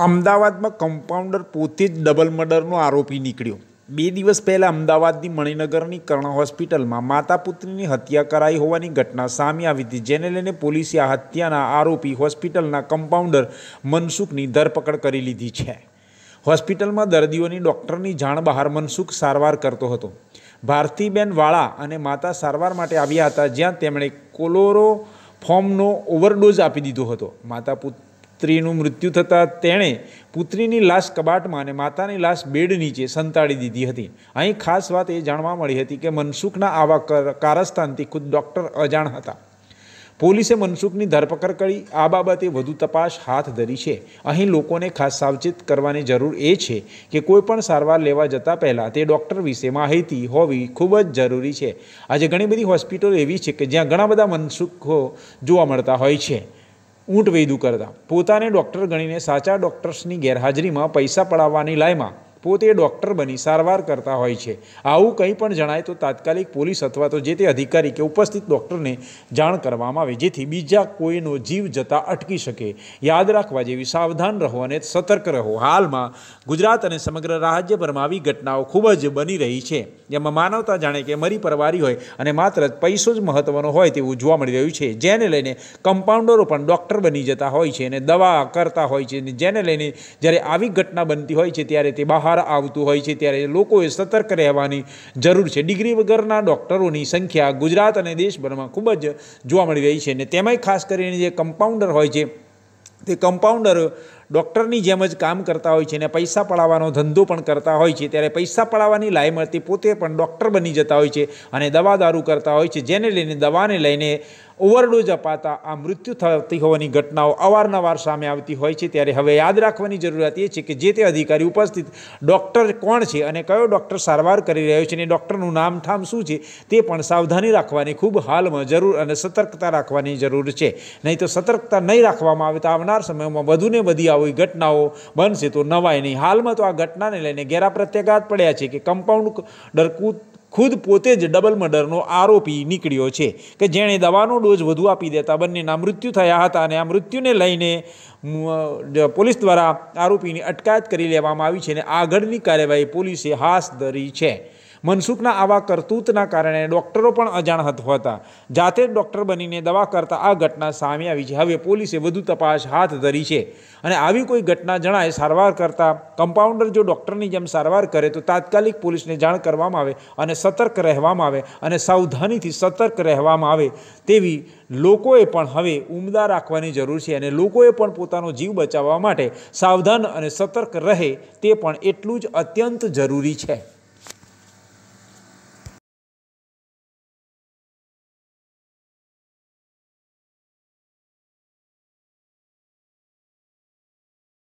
અમદાવાદમાં કમ્પાઉન્ડર પોતે જ ડબલ મર્ડરનો આરોપી નીકળ્યો બે દિવસ પહેલાં અમદાવાદની મણિનગરની કર્ણ હોસ્પિટલમાં માતા પુત્રીની હત્યા કરાઈ હોવાની ઘટના સામે આવી હતી જેને લઈને પોલીસે આ હત્યાના આરોપી હોસ્પિટલના કમ્પાઉન્ડર મનસુખની ધરપકડ કરી લીધી છે હોસ્પિટલમાં દર્દીઓની ડૉક્ટરની જાણ બહાર મનસુખ સારવાર કરતો હતો ભારતીબેન વાળા અને માતા સારવાર માટે આવ્યા હતા જ્યાં તેમણે કોલોરો ફોર્મનો ઓવરડોઝ આપી દીધો હતો માતા સ્ત્રીનું મૃત્યુ થતાં તેણે પુત્રીની લાશ કબાટમાં અને માતાની લાશ બેડ નીચે સંતાડી દીધી હતી અહીં ખાસ વાત એ જાણવા મળી હતી કે મનસુખના આવા કારસ્તાનથી ખુદ ડૉક્ટર અજાણ હતા પોલીસે મનસુખની ધરપકડ કરી આ બાબતે વધુ તપાસ હાથ ધરી છે અહીં લોકોને ખાસ સાવચેત કરવાની જરૂર એ છે કે કોઈપણ સારવાર લેવા જતાં પહેલાં તે ડૉક્ટર વિશે માહિતી હોવી ખૂબ જ જરૂરી છે આજે ઘણી બધી હોસ્પિટલ એવી છે કે જ્યાં ઘણા બધા મનસુખો જોવા મળતા હોય છે ઊંટ વૈદું કરતા પોતાને ડૉક્ટર ગણીને સાચા ડૉક્ટર્સની ગેરહાજરીમાં પૈસા પડાવવાની લાયમાં પોતે ડૉક્ટર બની સારવાર કરતા હોય છે આવું કંઈ પણ જણાય તો તાત્કાલિક પોલીસ અથવા તો જે તે અધિકારી કે ઉપસ્થિત ડૉક્ટરને જાણ કરવામાં આવે જેથી બીજા કોઈનો જીવ જતા અટકી શકે યાદ રાખવા જેવી સાવધાન રહો અને સતર્ક રહો હાલમાં ગુજરાત અને સમગ્ર રાજ્યભરમાં આવી ઘટનાઓ ખૂબ જ બની રહી છે જેમાં માનવતા જાણે કે મરી પરવારી હોય અને માત્ર પૈસો જ મહત્ત્વનો હોય તેવું જોવા મળી રહ્યું છે જેને લઈને કમ્પાઉન્ડરો પણ ડૉક્ટર બની જતા હોય છે અને દવા કરતા હોય છે જેને લઈને જ્યારે આવી ઘટના બનતી હોય છે ત્યારે તે બહાર વારંવાર આવતું હોય છે ત્યારે લોકોએ સતર્ક રહેવાની જરૂર છે ડિગ્રી વગરના ડૉક્ટરોની સંખ્યા ગુજરાત અને દેશભરમાં ખૂબ જ જોવા મળી રહી છે અને તેમાંય ખાસ કરીને જે કમ્પાઉન્ડર હોય છે તે કમ્પાઉન્ડર ડૉક્ટરની જેમ જ કામ કરતા હોય છે અને પૈસા પડાવવાનો ધંધો પણ કરતા હોય છે ત્યારે પૈસા પડાવવાની લાય મળતી પોતે પણ ડૉક્ટર બની જતા હોય છે અને દવા દારૂ કરતા હોય છે જેને લઈને દવાને લઈને ઓવરડોઝ અપાતા આ મૃત્યુ થતી હોવાની ઘટનાઓ અવારનવાર સામે આવતી હોય છે ત્યારે હવે યાદ રાખવાની જરૂરિયાત એ છે કે જે તે અધિકારી ઉપસ્થિત ડૉક્ટર કોણ છે અને કયો ડૉક્ટર સારવાર કરી રહ્યો છે અને ડૉક્ટરનું નામ નામઠામ શું છે તે પણ સાવધાની રાખવાની ખૂબ હાલમાં જરૂર અને સતર્કતા રાખવાની જરૂર છે નહીં તો સતર્કતા નહીં રાખવામાં આવે તો આવનાર સમયમાં વધુને બધી આવી ઘટનાઓ બનશે તો નવાય નહીં હાલમાં તો આ ઘટનાને લઈને ઘેરા પ્રત્યાઘાત પડ્યા છે કે કમ્પાઉન્ડ ડરકૂદ ખુદ પોતે જ ડબલ મર્ડરનો આરોપી નીકળ્યો છે કે જેણે દવાનો ડોઝ વધુ આપી દેતા બંનેના મૃત્યુ થયા હતા અને આ મૃત્યુને લઈને પોલીસ દ્વારા આરોપીની અટકાયત કરી લેવામાં આવી છે અને આગળની કાર્યવાહી પોલીસે હાથ ધરી છે મનસુખના આવા કરતૂતના કારણે ડૉક્ટરો પણ અજાણ હતા જાતે જ ડૉક્ટર બનીને દવા કરતા આ ઘટના સામે આવી છે હવે પોલીસે વધુ તપાસ હાથ ધરી છે અને આવી કોઈ ઘટના જણાય સારવાર કરતા કમ્પાઉન્ડર જો ડૉક્ટરની જેમ સારવાર કરે તો તાત્કાલિક પોલીસને જાણ કરવામાં આવે અને સતર્ક રહેવામાં આવે અને સાવધાનીથી સતર્ક રહેવામાં આવે તેવી લોકોએ પણ હવે ઉમદા રાખવાની જરૂર છે અને લોકોએ પણ પોતાનો જીવ બચાવવા માટે સાવધાન અને સતર્ક રહે તે પણ એટલું જ અત્યંત જરૂરી છે